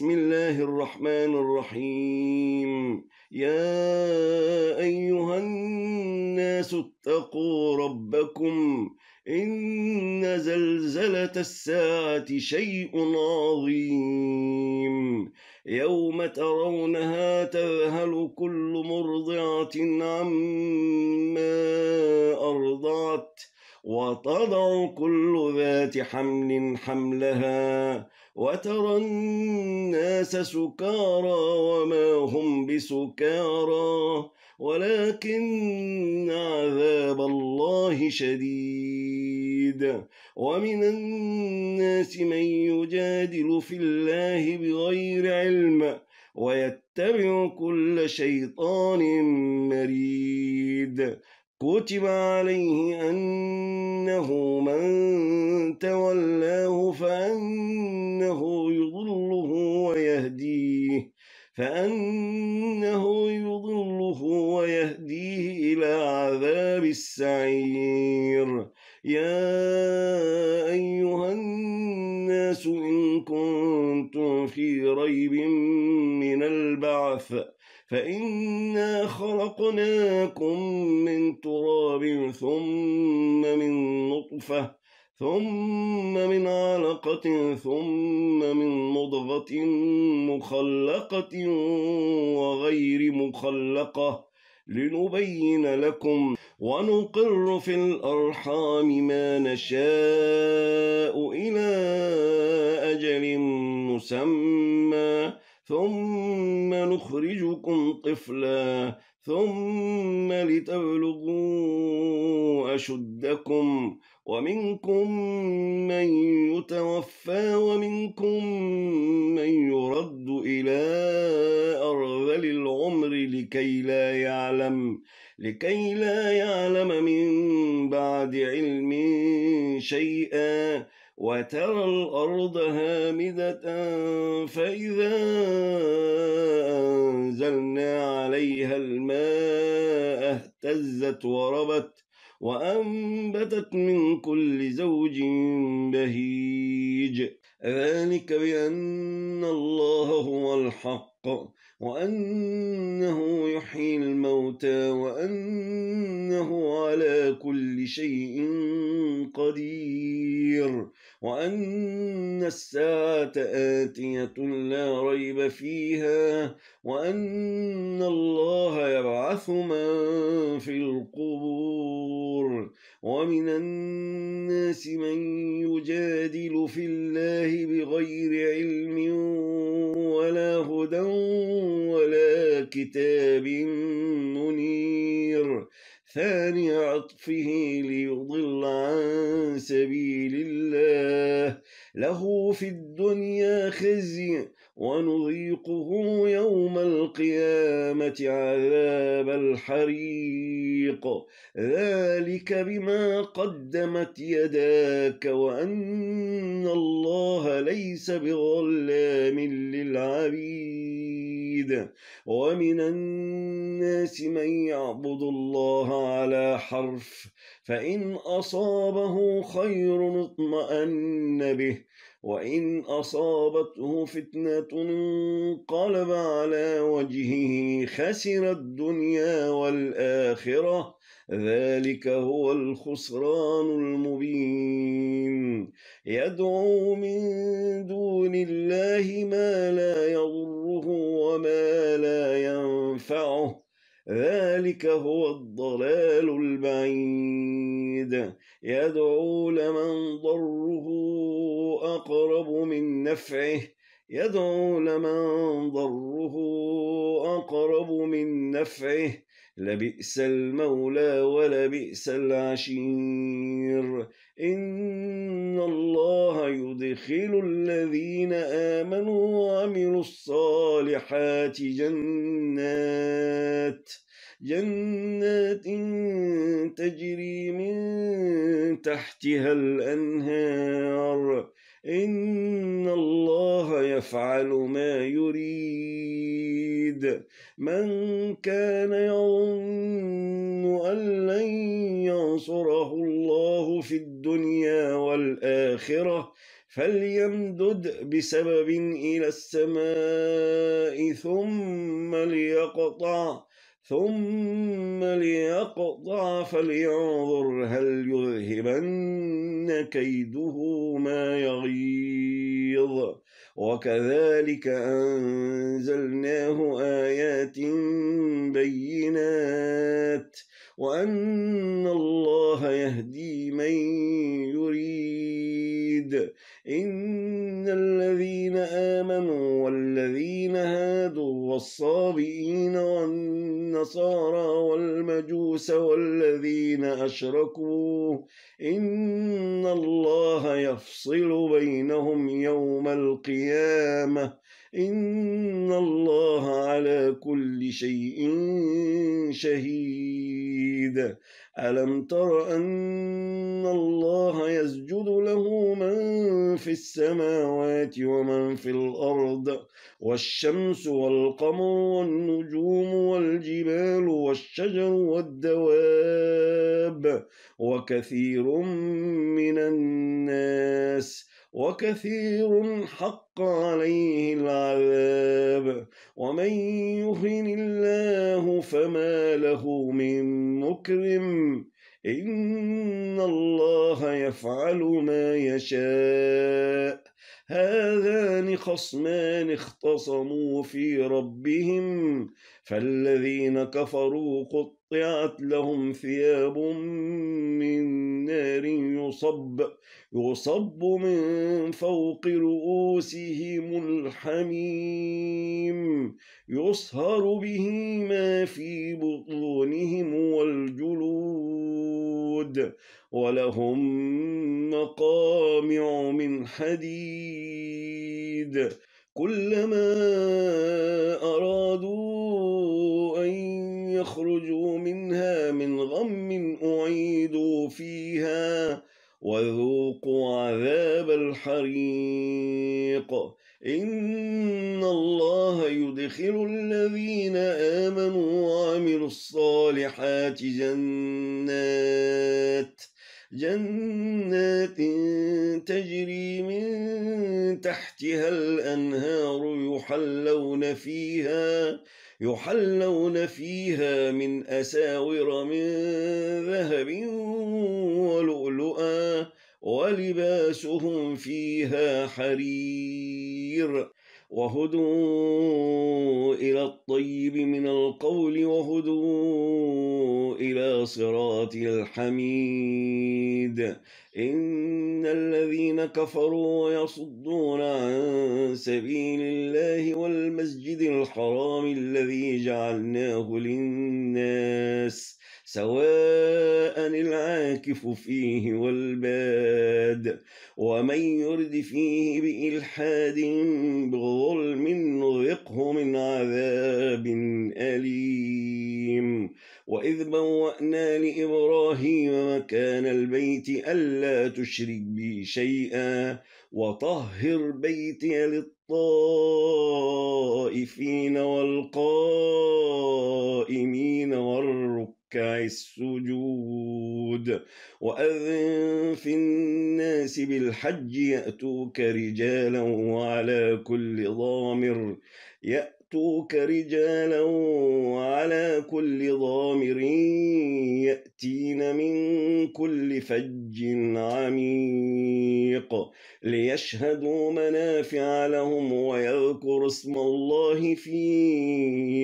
بسم الله الرحمن الرحيم يا أيها الناس اتقوا ربكم إن زلزلة الساعة شيء عظيم يوم ترونها تذهل كل مرضعة عما أرضعت وتضع كل ذات حمل حملها وترى الناس سكارى وما هم بسكارى ولكن عذاب الله شديد ومن الناس من يجادل في الله بغير علم ويتبع كل شيطان مريد كتب عليه أنه من تولاه فأنه يضله ويهديه فأنه يضله ويهديه إلى عذاب السعير يا أيها الناس إن كنتم في ريب من البعث فإنا خلقناكم من تراب ثم من نطفة ثم من علقة ثم من مضغة مخلقة وغير مخلقة لنبين لكم ونقر في الأرحام ما نشاء إلى أجل مسمى ثم نخرجكم طفلا ثم لتبلغوا أشدكم ومنكم من يتوفى ومنكم من يرد إلى أرذل العمر لكي لا يعلم لكي لا يعلم من بعد علم شيئا وترى الأرض هامدة فإذا أنزلنا عليها الماء اهتزت وربت وأنبتت من كل زوج بهيج ذلك بأن الله هو الحق وأنه يحيي الموتى وأنه على كل شيء قدير وأن الساعة آتية لا ريب فيها وأن الله يبعث من في القبور ومن الناس من يجادل في الله بغير علم ولا هدى ولا كتاب منير ثاني عطفه ليضل عن سبيل الله له في الدنيا خزي ونذيقه يوم القيامة عذاب الحريق ذلك بما قدمت يداك وأن الله ليس بظلام للعبيد ومن الناس من يعبد الله على حرف فإن أصابه خير اطمأن به وإن أصابته فتنة انقلب على وجهه خسر الدنيا والآخرة ذلك هو الخسران المبين يدعو من دون الله ما لا يضره وما لا ينفعه ذلك هو الضلال البعيد يدعو لمن ضره أقرب من نفعه يدعو لمن ضره أقرب من نفعه لبئس المولى ولبئس العشير إن الله يدخل الذين آمنوا وعملوا الصالحات جنات جنات تجري من تحتها الأنهار إن الله يفعل ما يريد من كان يظن أن لن ينصره الله في الدنيا والآخرة فليمدد بسبب إلى السماء ثم ليقطع ثم ليقطع فلينظر هل يذهبن كيده ما يغيظ وكذلك أنزلناه آيات بينات وأن الله يهدي من يريد إن الذين آمنوا والذين هادوا والصابئين والنصارى والمجوس والذين أشركوا إن الله يفصل بينهم يوم القيامة إن الله على كل شيء شهيد ألم تر أن الله يسجد له من في السماوات ومن في الأرض والشمس والقمر والنجوم والجبال والشجر والدواب وكثير من الناس وكثير حق عليه العذاب ومن يهن الله فما له من مكرم إن الله يفعل ما يشاء هذان خصمان اختصموا في ربهم فالذين كفروا قط قطعت لهم ثياب من نار يصب يصب من فوق رؤوسهم الحميم يصهر به ما في بطونهم والجلود ولهم مقامع من حديد كلما أرادوا أن يخرجوا منها من غم أعيدوا فيها وذوقوا عذاب الحريق إن الله يدخل الذين آمنوا وعملوا الصالحات جنات جنات تجري من تحتها الأنهار يحلون فيها يحلون فيها من أساور من ذهب ولؤلؤا ولباسهم فيها حرير وهدوا إلى الطيب من القول وهدوا إلى صراط الحميد إن إن الذين كفروا ويصدون عن سبيل الله والمسجد الحرام الذي جعلناه للناس ۖ سواء العاكف فيه والباد ومن يرد فيه بإلحاد بظلم نذقه من عذاب أليم وإذ بوأنا لإبراهيم مكان البيت ألا تشرك بي شيئا وطهر بيتي للطائفين والقائمين والركب ركع السجود وأذن في الناس بالحج يأتوك رجالا وعلى كل ضامر يأتوك يأتوك رجالا وعلى كل ضامر يأتين من كل فج عميق ليشهدوا منافع لهم ويذكروا اسم الله في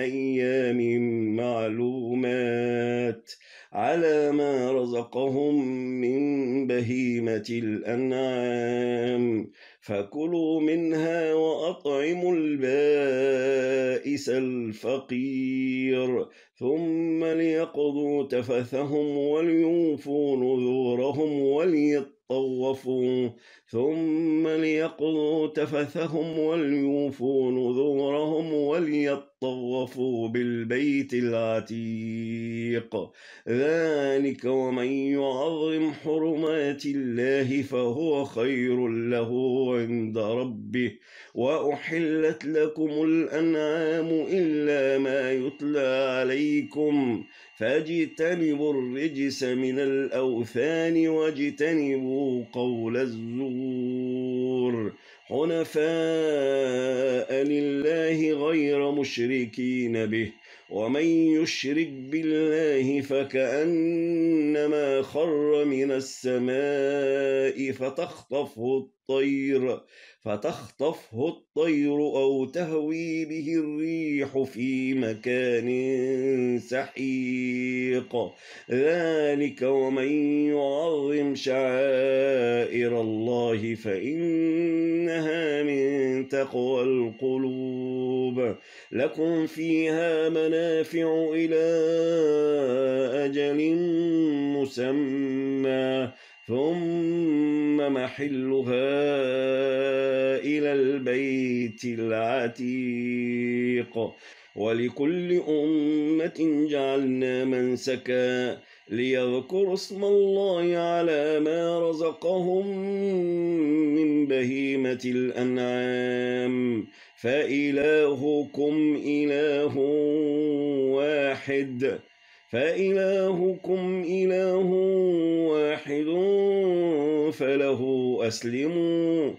أيام معلومات ۖ على ما رزقهم من بهيمة الأنعام فكلوا منها وأطعموا البائس الفقير ثم ليقضوا تفثهم وليوفوا نذورهم وليطوفوا ثم ليقضوا تفثهم وليوفوا نذورهم وليطوفوا بالبيت العتيق ذلك ومن يعظم حرمات الله فهو خير له عند ربه وأحلت لكم الأنعام إلا ما يتلى عليه عليكم فاجتنبوا الرجس من الأوثان واجتنبوا قول الزور حنفاء لله غير مشركين به ومن يشرك بالله فكأنما خر من السماء فتخطفه الطير فتخطفه الطير أو تهوي به الريح في مكان سحيق ذلك ومن يعظم شعائر الله فإنها من تقوى القلوب لكم فيها منافع إلى أجل مسمى ثم محلها البيت العتيق ولكل أمة جعلنا منسكا ليذكروا اسم الله على ما رزقهم من بهيمة الأنعام فإلهكم إله واحد فإلهكم إله واحد فله أسلموا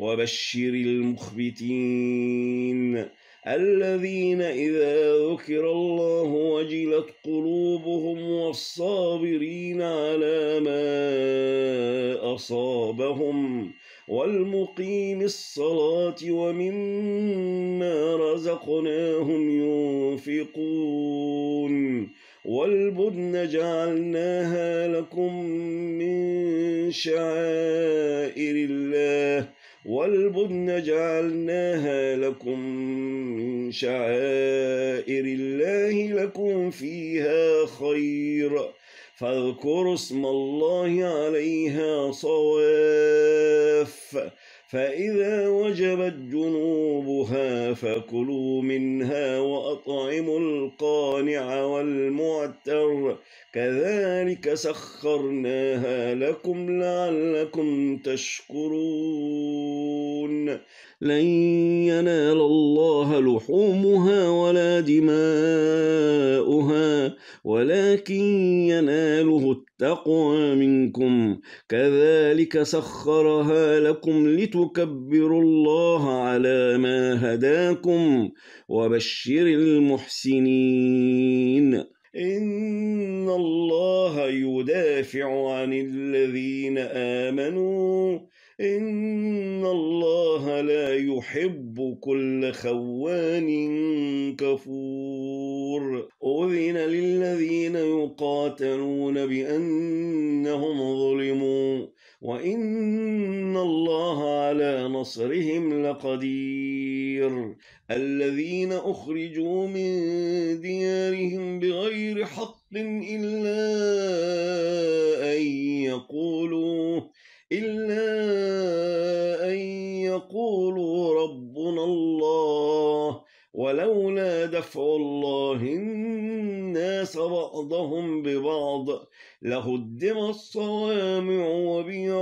وبشر المخبتين الذين إذا ذكر الله وجلت قلوبهم والصابرين على ما أصابهم والمقيم الصلاة ومما رزقناهم ينفقون والبدن جعلناها لكم من شعائر الله والبدن جعلناها لكم من شعائر الله لكم فيها خير فاذكروا اسم الله عليها صواف فإذا وجبت جنوبها فكلوا منها وأطعموا القانع والمعتر كذلك سخرناها لكم لعلكم تشكرون لن ينال الله لحومها ولا دماؤها ولكن يناله التقوى منكم كذلك سخرها لكم لتكبروا الله على ما هداكم وبشر المحسنين إن الله يدافع عن الذين آمنوا إن الله لا يحب كل خوان كفور أذن للذين يقاتلون بأنهم ظلموا وإن الله على نصرهم لقدير الذين أخرجوا من ديارهم بغير حق إلا أن يقولوا إلا أن يقولوا ربنا الله ولولا دفع الله الناس بعضهم ببعض لهدم الصوامع وبيع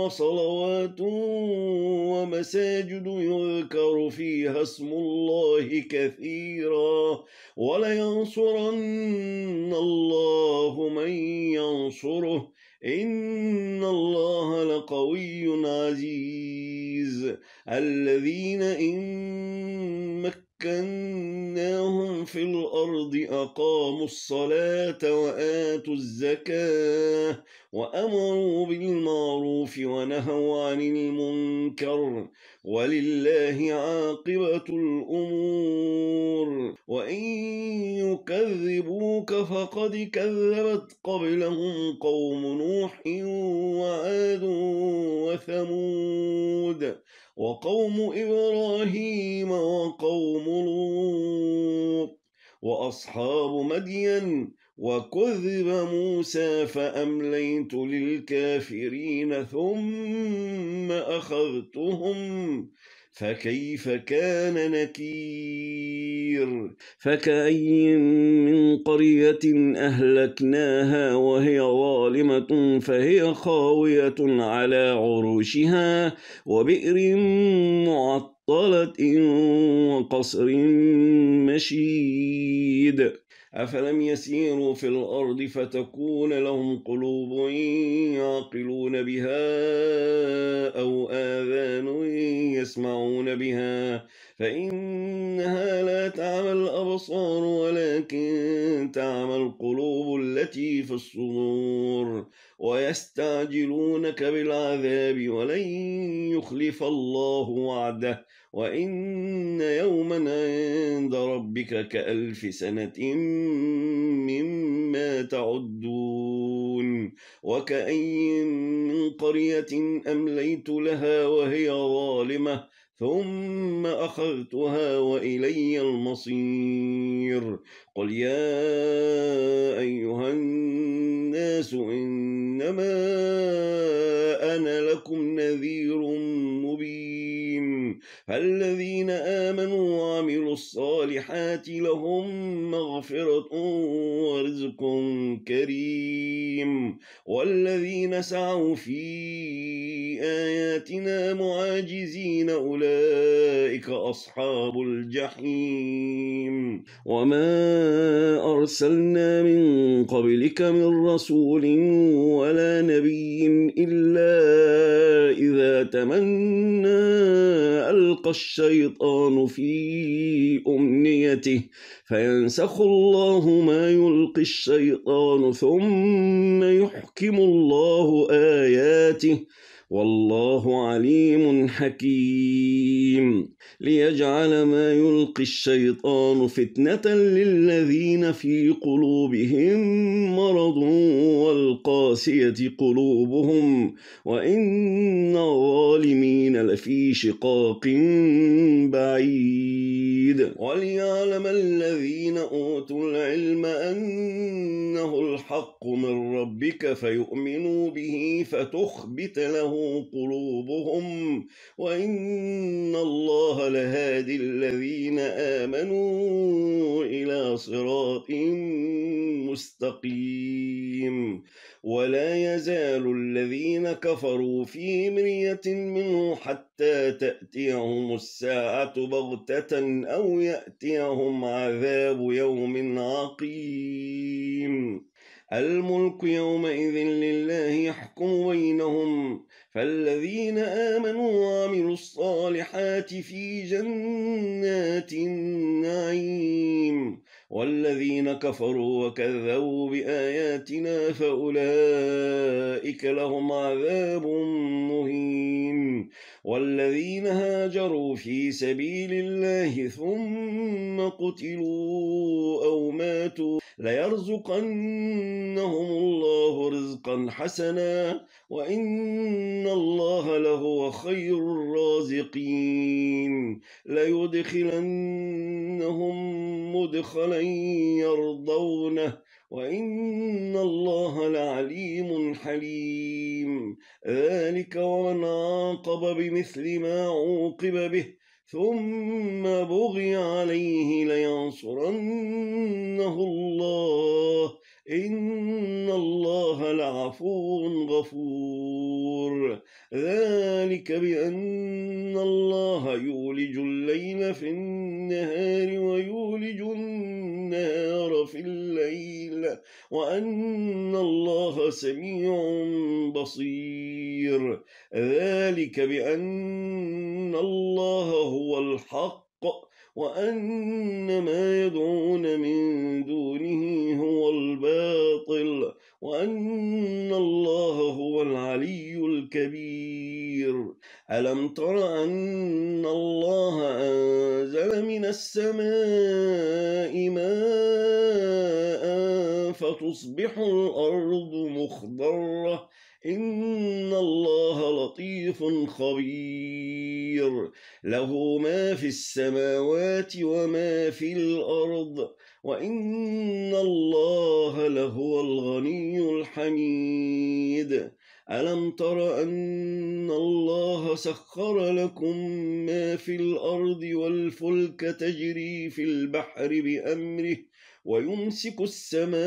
وصلوات ومساجد يذكر فيها اسم الله كثيرا ولينصرن الله من ينصره إن الله لقوي عزيز الذين إن مكناهم في الأرض أقاموا الصلاة وآتوا الزكاة وأمروا بالمعروف ونهوا عن المنكر ولله عاقبة الأمور وإن يكذبوك فقد كذبت قبلهم قوم نوح وعاد وثمود وقوم إبراهيم وقوم لوط وأصحاب مدين وكذب موسى فأمليت للكافرين ثم أخذتهم فكيف كان نكير فكأي من قرية أهلكناها وهي ظالمة فهي خاوية على عروشها وبئر معطلة طلة وقصر مشيد أفلم يسيروا في الأرض فتكون لهم قلوب يعقلون بها أو آذان يسمعون بها فإنها لا تعمى الأبصار ولكن تعمى القلوب التي في الصدور ويستعجلونك بالعذاب ولن يخلف الله وعده وإن يوما عند ربك كألف سنة مما تعدون وكأي من قرية أمليت لها وهي ظالمة ثم أخذتها وإلي المصير قل يا أيها الناس إنما أنا لكم نذير مبين الذين آمنوا وعملوا الصالحات لهم مغفرة ورزق كريم والذين سعوا في آياتنا معاجزين أولئك أصحاب الجحيم وما أرسلنا من قبلك من رسول ولا نبي إلا إذا تمنى ألقى الشيطان في أمنيته فينسخ الله ما يلقي الشيطان ثم يحكم الله آياته والله عليم حكيم ليجعل ما يلقي الشيطان فتنة للذين في قلوبهم مرض والقاسية قلوبهم وإن الظالمين لفي شقاق بعيد وليعلم الذين أوتوا العلم أنه الحق الحق من ربك فيؤمنوا به فتخبت له قلوبهم وإن الله لهادي الذين آمنوا إلى صراط مستقيم ولا يزال الذين كفروا في مرية منه حتى تأتيهم الساعة بغتة أو يأتيهم عذاب يوم عقيم الملك يومئذ لله يحكم بينهم فالذين آمنوا وعملوا الصالحات في جنات النعيم والذين كفروا وكذبوا بآياتنا فأولئك لهم عذاب مهين والذين هاجروا في سبيل الله ثم قتلوا أو ماتوا ليرزقنهم الله رزقا حسنا وإن الله لهو خير الرازقين ليدخلنهم مدخلا يرضونه وإن الله لعليم حليم ذلك ومن عاقب بمثل ما عوقب به ثم بغي عليه لينصرنه الله إن الله لعفو غفور ذلك بأن الله يولج الليل في النهار ويولج النهار في الليل وأن الله سميع بصير ذلك بأن الله هو الحق وأن ما يدعون من دونه هو الباطل وأن الله هو العلي الكبير ألم تر أن الله أنزل من السماء ماء فتصبح الأرض مخضرة إن الله لطيف خبير له ما في السماوات وما في الأرض وإن الله لهو الغني الحميد ألم تر أن الله سخر لكم ما في الأرض والفلك تجري في البحر بأمره ويمسك السماء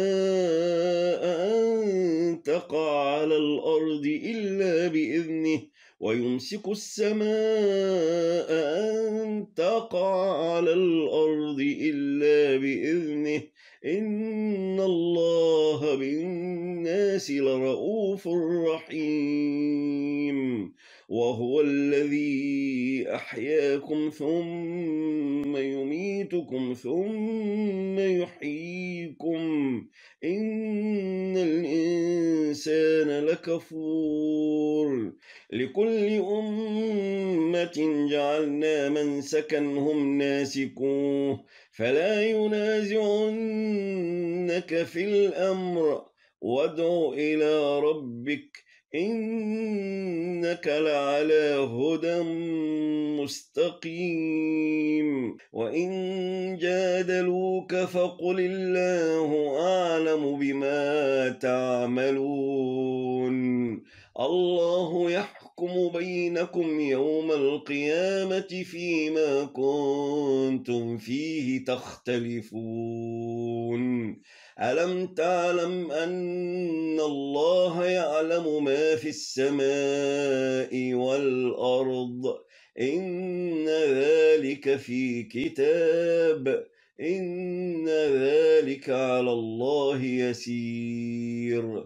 أن تقع على الأرض إلا بإذنه ويمسك السماء أن تقع على الأرض إلا بإذنه إن الله بالناس لرؤوف رحيم وهو الذي أحياكم ثم يميتكم ثم يحييكم إن الإنسان لكفور لكل أمة جعلنا من سكنهم ناسكوه فلا ينازعنك في الأمر وادع إلى ربك إنك لعلى هدى مستقيم وإن جادلوك فقل الله أعلم بما تعملون الله يحفظك يحكم بينكم يوم القيامة فيما كنتم فيه تختلفون ألم تعلم أن الله يعلم ما في السماء والأرض إن ذلك في كتاب إن ذلك على الله يسير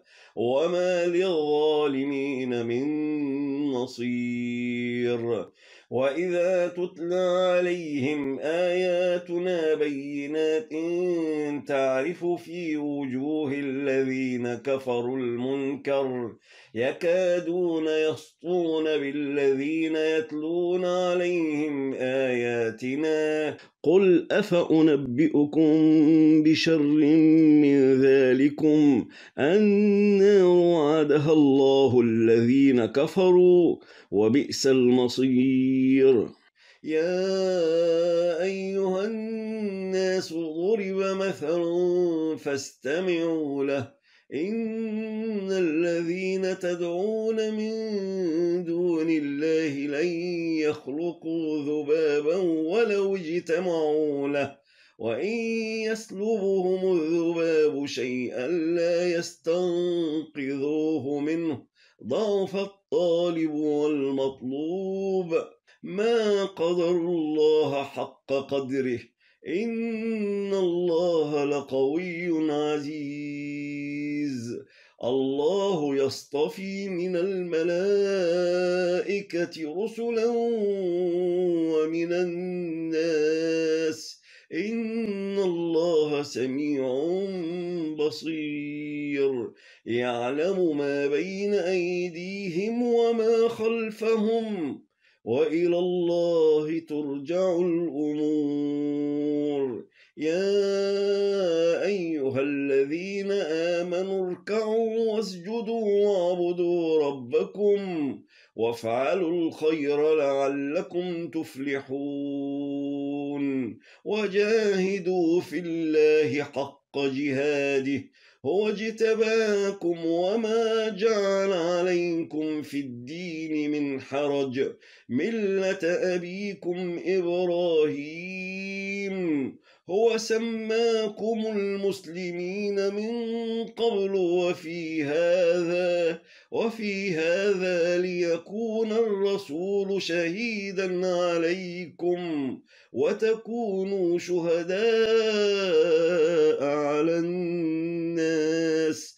وما للظالمين من نصير وإذا تتلى عليهم آياتنا بينات تعرف في وجوه الذين كفروا المنكر يكادون يسطون بالذين يتلون عليهم آياتنا قل أفأنبئكم بشر من ذلكم النار وعدها الله الذين كفروا وبئس المصير يا أيها الناس ضرب مثل فاستمعوا له إن الذين تدعون من دون الله لن يخلقوا ذبابا ولو اجتمعوا له وإن يسلبهم الذباب شيئا لا يستنقذوه منه ضعف الطالب والمطلوب ما قدر الله حق قدره إن الله لقوي عزيز الله يصطفي من الملائكة رسلا ومن الناس إن الله سميع بصير يعلم ما بين أيديهم وما خلفهم وإلى الله ترجع الأمور يا أيها الذين آمنوا اركعوا واسجدوا واعبدوا ربكم وافعلوا الخير لعلكم تفلحون وجاهدوا في الله حق جهاده هو اجتباكم وما جعل عليكم في الدين من حرج ملة أبيكم إبراهيم هو سماكم المسلمين من قبل وفي هذا وفي هذا ليكون الرسول شهيدا عليكم وتكونوا شهداء على الناس